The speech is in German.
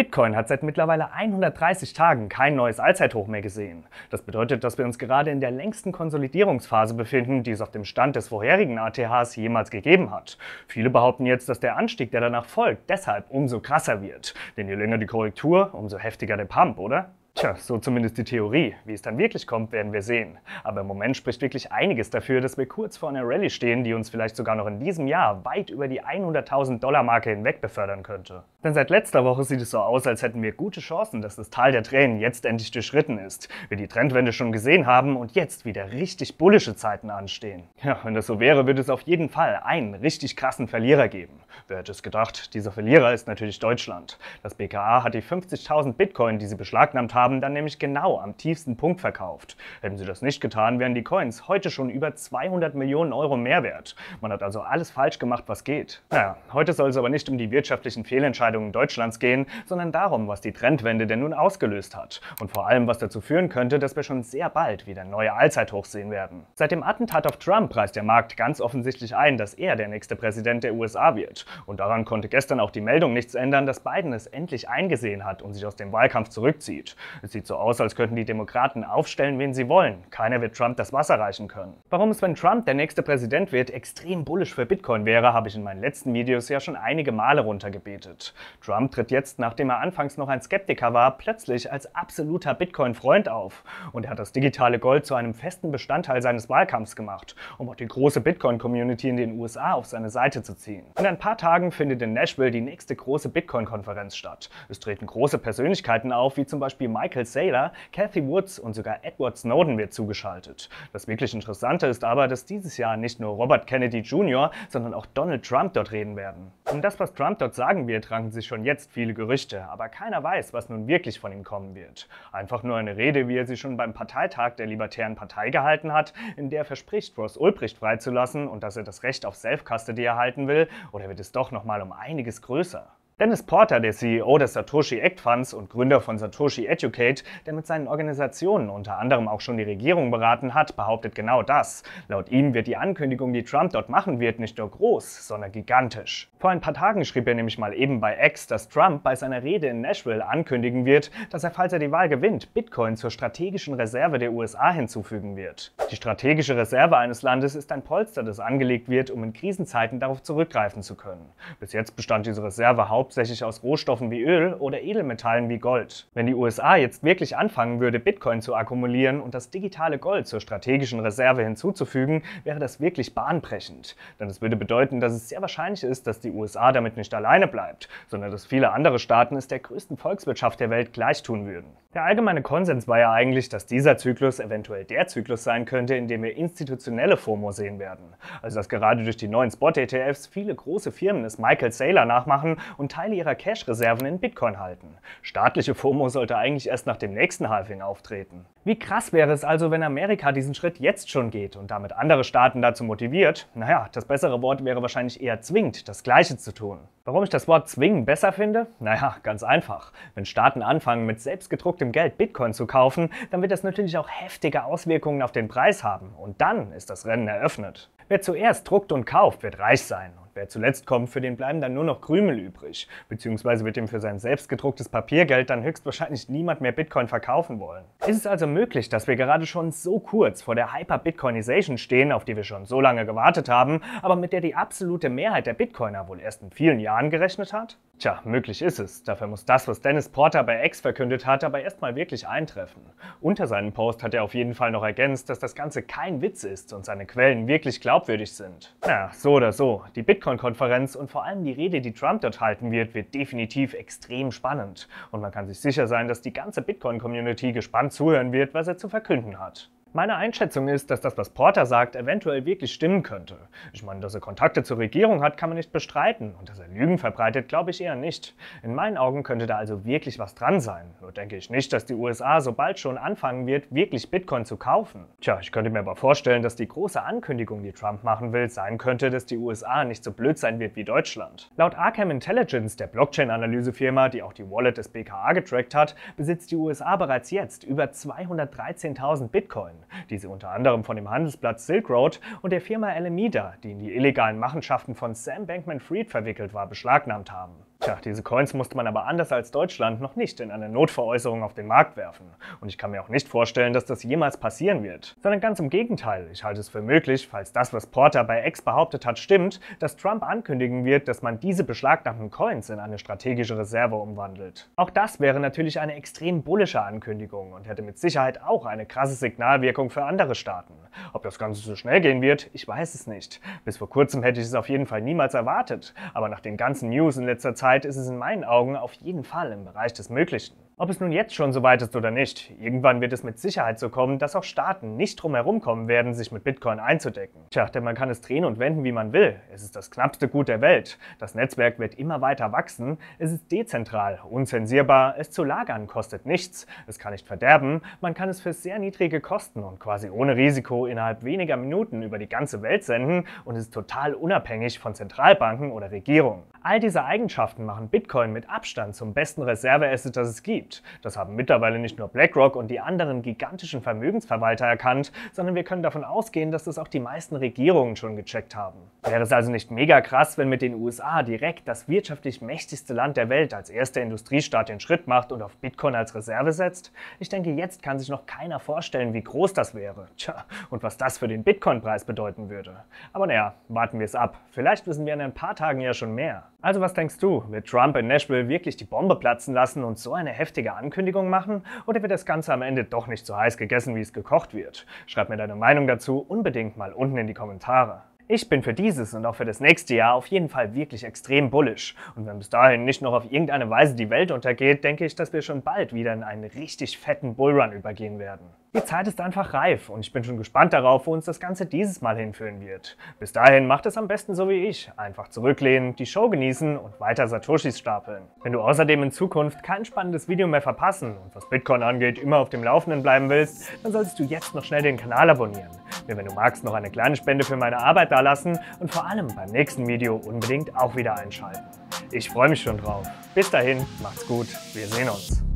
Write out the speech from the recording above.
Bitcoin hat seit mittlerweile 130 Tagen kein neues Allzeithoch mehr gesehen. Das bedeutet, dass wir uns gerade in der längsten Konsolidierungsphase befinden, die es auf dem Stand des vorherigen ATHs jemals gegeben hat. Viele behaupten jetzt, dass der Anstieg, der danach folgt, deshalb umso krasser wird. Denn je länger die Korrektur, umso heftiger der Pump, oder? Tja, so zumindest die Theorie. Wie es dann wirklich kommt, werden wir sehen. Aber im Moment spricht wirklich einiges dafür, dass wir kurz vor einer Rallye stehen, die uns vielleicht sogar noch in diesem Jahr weit über die 100.000 Dollar Marke hinweg befördern könnte. Denn seit letzter Woche sieht es so aus, als hätten wir gute Chancen, dass das Tal der Tränen jetzt endlich durchschritten ist. Wir die Trendwende schon gesehen haben und jetzt wieder richtig bullische Zeiten anstehen. Ja, wenn das so wäre, würde es auf jeden Fall einen richtig krassen Verlierer geben. Wer hätte es gedacht? Dieser Verlierer ist natürlich Deutschland. Das BKA hat die 50.000 Bitcoin, die sie beschlagnahmt haben, haben dann nämlich genau am tiefsten Punkt verkauft. Hätten sie das nicht getan, wären die Coins heute schon über 200 Millionen Euro mehr wert. Man hat also alles falsch gemacht, was geht. Naja, heute soll es aber nicht um die wirtschaftlichen Fehlentscheidungen Deutschlands gehen, sondern darum, was die Trendwende denn nun ausgelöst hat. Und vor allem, was dazu führen könnte, dass wir schon sehr bald wieder neue Allzeithochs sehen werden. Seit dem Attentat auf Trump preist der Markt ganz offensichtlich ein, dass er der nächste Präsident der USA wird. Und daran konnte gestern auch die Meldung nichts ändern, dass Biden es endlich eingesehen hat und sich aus dem Wahlkampf zurückzieht. Es sieht so aus, als könnten die Demokraten aufstellen, wen sie wollen. Keiner wird Trump das Wasser reichen können. Warum es, wenn Trump der nächste Präsident wird, extrem bullisch für Bitcoin wäre, habe ich in meinen letzten Videos ja schon einige Male runtergebetet. Trump tritt jetzt, nachdem er anfangs noch ein Skeptiker war, plötzlich als absoluter Bitcoin-Freund auf. Und er hat das digitale Gold zu einem festen Bestandteil seines Wahlkampfs gemacht, um auch die große Bitcoin-Community in den USA auf seine Seite zu ziehen. In ein paar Tagen findet in Nashville die nächste große Bitcoin-Konferenz statt. Es treten große Persönlichkeiten auf, wie zum Beispiel Mike Michael Saylor, Cathy Woods und sogar Edward Snowden wird zugeschaltet. Das wirklich Interessante ist aber, dass dieses Jahr nicht nur Robert Kennedy Jr., sondern auch Donald Trump dort reden werden. Um das, was Trump dort sagen wird, ranken sich schon jetzt viele Gerüchte, aber keiner weiß, was nun wirklich von ihm kommen wird. Einfach nur eine Rede, wie er sie schon beim Parteitag der Libertären Partei gehalten hat, in der er verspricht, Ross Ulbricht freizulassen und dass er das Recht auf Self-Custody erhalten will, oder wird es doch nochmal um einiges größer? Dennis Porter, der CEO des Satoshi Act Funds und Gründer von Satoshi Educate, der mit seinen Organisationen unter anderem auch schon die Regierung beraten hat, behauptet genau das. Laut ihm wird die Ankündigung, die Trump dort machen wird, nicht nur groß, sondern gigantisch. Vor ein paar Tagen schrieb er nämlich mal eben bei X, dass Trump bei seiner Rede in Nashville ankündigen wird, dass er, falls er die Wahl gewinnt, Bitcoin zur strategischen Reserve der USA hinzufügen wird. Die strategische Reserve eines Landes ist ein Polster, das angelegt wird, um in Krisenzeiten darauf zurückgreifen zu können. Bis jetzt bestand diese Reserve hauptsächlich hauptsächlich aus Rohstoffen wie Öl oder Edelmetallen wie Gold. Wenn die USA jetzt wirklich anfangen würde, Bitcoin zu akkumulieren und das digitale Gold zur strategischen Reserve hinzuzufügen, wäre das wirklich bahnbrechend. Denn es würde bedeuten, dass es sehr wahrscheinlich ist, dass die USA damit nicht alleine bleibt, sondern dass viele andere Staaten es der größten Volkswirtschaft der Welt gleich tun würden. Der allgemeine Konsens war ja eigentlich, dass dieser Zyklus eventuell der Zyklus sein könnte, in dem wir institutionelle FOMO sehen werden. Also dass gerade durch die neuen Spot-ETFs viele große Firmen es Michael Saylor nachmachen und Teile ihrer Cash-Reserven in Bitcoin halten. Staatliche FOMO sollte eigentlich erst nach dem nächsten Halving auftreten. Wie krass wäre es also, wenn Amerika diesen Schritt jetzt schon geht und damit andere Staaten dazu motiviert? Naja, das bessere Wort wäre wahrscheinlich eher zwingend, das Gleiche zu tun. Warum ich das Wort zwingen besser finde? Naja, ganz einfach. Wenn Staaten anfangen, mit selbstgedruckten gedrucktem Geld Bitcoin zu kaufen, dann wird das natürlich auch heftige Auswirkungen auf den Preis haben. Und dann ist das Rennen eröffnet. Wer zuerst druckt und kauft, wird reich sein. Und wer zuletzt kommt, für den bleiben dann nur noch Krümel übrig. Beziehungsweise wird dem für sein selbst gedrucktes Papiergeld dann höchstwahrscheinlich niemand mehr Bitcoin verkaufen wollen. Ist es also möglich, dass wir gerade schon so kurz vor der Hyper-Bitcoinization stehen, auf die wir schon so lange gewartet haben, aber mit der die absolute Mehrheit der Bitcoiner wohl erst in vielen Jahren gerechnet hat? Tja, möglich ist es. Dafür muss das, was Dennis Porter bei X verkündet hat, aber erstmal wirklich eintreffen. Unter seinem Post hat er auf jeden Fall noch ergänzt, dass das Ganze kein Witz ist und seine Quellen wirklich glaubwürdig sind. Na, so oder so, die Bitcoin-Konferenz und vor allem die Rede, die Trump dort halten wird, wird definitiv extrem spannend. Und man kann sich sicher sein, dass die ganze Bitcoin-Community gespannt zuhören wird, was er zu verkünden hat. Meine Einschätzung ist, dass das, was Porter sagt, eventuell wirklich stimmen könnte. Ich meine, dass er Kontakte zur Regierung hat, kann man nicht bestreiten. Und dass er Lügen verbreitet, glaube ich eher nicht. In meinen Augen könnte da also wirklich was dran sein. Nur denke ich nicht, dass die USA sobald schon anfangen wird, wirklich Bitcoin zu kaufen. Tja, ich könnte mir aber vorstellen, dass die große Ankündigung, die Trump machen will, sein könnte, dass die USA nicht so blöd sein wird wie Deutschland. Laut Arkham Intelligence, der Blockchain-Analysefirma, die auch die Wallet des BKA getrackt hat, besitzt die USA bereits jetzt über 213.000 Bitcoin wurden, die sie unter anderem von dem Handelsblatt Silk Road und der Firma Alameda, die in die illegalen Machenschaften von Sam Bankman-Fried verwickelt war, beschlagnahmt haben. Sicher, diese Coins musste man aber anders als Deutschland noch nicht in einer Notveräußerung auf den Markt werfen. Und ich kann mir auch nicht vorstellen, dass das jemals passieren wird. Sondern ganz im Gegenteil, ich halte es für möglich, falls das, was Porter bei X behauptet hat, stimmt, dass Trump ankündigen wird, dass man diese beschlagnahmten Coins in eine strategische Reserve umwandelt. Auch das wäre natürlich eine extrem bullische Ankündigung und hätte mit Sicherheit auch eine krasse Signalwirkung für andere Staaten. Ob das Ganze so schnell gehen wird, ich weiß es nicht. Bis vor kurzem hätte ich es auf jeden Fall niemals erwartet, aber nach den ganzen News in letzter Zeit Sicherheit ist es in meinen Augen auf jeden Fall im Bereich des Möglichen. Ob es nun jetzt schon so weit ist oder nicht, irgendwann wird es mit Sicherheit so kommen, dass auch Staaten nicht drum herum kommen werden, sich mit Bitcoin einzudecken. Tja, denn man kann es drehen und wenden, wie man will. Es ist das knappste Gut der Welt. Das Netzwerk wird immer weiter wachsen. Es ist dezentral, unzensierbar. Es zu lagern kostet nichts. Es kann nicht verderben. Man kann es für sehr niedrige Kosten und quasi ohne Risiko innerhalb weniger Minuten über die ganze Welt senden und ist total unabhängig von Zentralbanken oder Regierungen. All diese Eigenschaften machen Bitcoin mit Abstand zum besten Reserveasset, das es gibt gibt. Das haben mittlerweile nicht nur BlackRock und die anderen gigantischen Vermögensverwalter erkannt, sondern wir können davon ausgehen, dass das auch die meisten Regierungen schon gecheckt haben. Wäre es also nicht mega krass, wenn mit den USA direkt das wirtschaftlich mächtigste Land der Welt als erster Industriestaat den Schritt macht und auf Bitcoin als Reserve setzt? Ich denke, jetzt kann sich noch keiner vorstellen, wie groß das wäre. Tja, und was das für den Bitcoin-Preis bedeuten würde. Aber naja, warten wir es ab. Vielleicht wissen wir in ein paar Tagen ja schon mehr. Also was denkst du, wird Trump in Nashville wirklich die Bombe platzen lassen und so eine heftige lästige Ankündigung machen oder wird das Ganze am Ende doch nicht so heiß gegessen, wie es gekocht wird? Schreib mir deine Meinung dazu unbedingt mal unten in die Kommentare. Ich bin für dieses und auch für das nächste Jahr auf jeden Fall wirklich extrem bullisch. Und wenn bis dahin nicht noch auf irgendeine Weise die Welt untergeht, denke ich, dass wir schon bald wieder in einen richtig fetten Bullrun übergehen werden. Die Zeit ist einfach reif und ich bin schon gespannt darauf, wo uns das Ganze dieses Mal hinführen wird. Bis dahin macht es am besten so wie ich. Einfach zurücklehnen, die Show genießen und weiter Satoshis stapeln. Wenn du außerdem in Zukunft kein spannendes Video mehr verpassen und was Bitcoin angeht immer auf dem Laufenden bleiben willst, dann solltest du jetzt noch schnell den Kanal abonnieren mir, wenn du magst, noch eine kleine Spende für meine Arbeit dalassen und vor allem beim nächsten Video unbedingt auch wieder einschalten. Ich freue mich schon drauf. Bis dahin, macht's gut, wir sehen uns.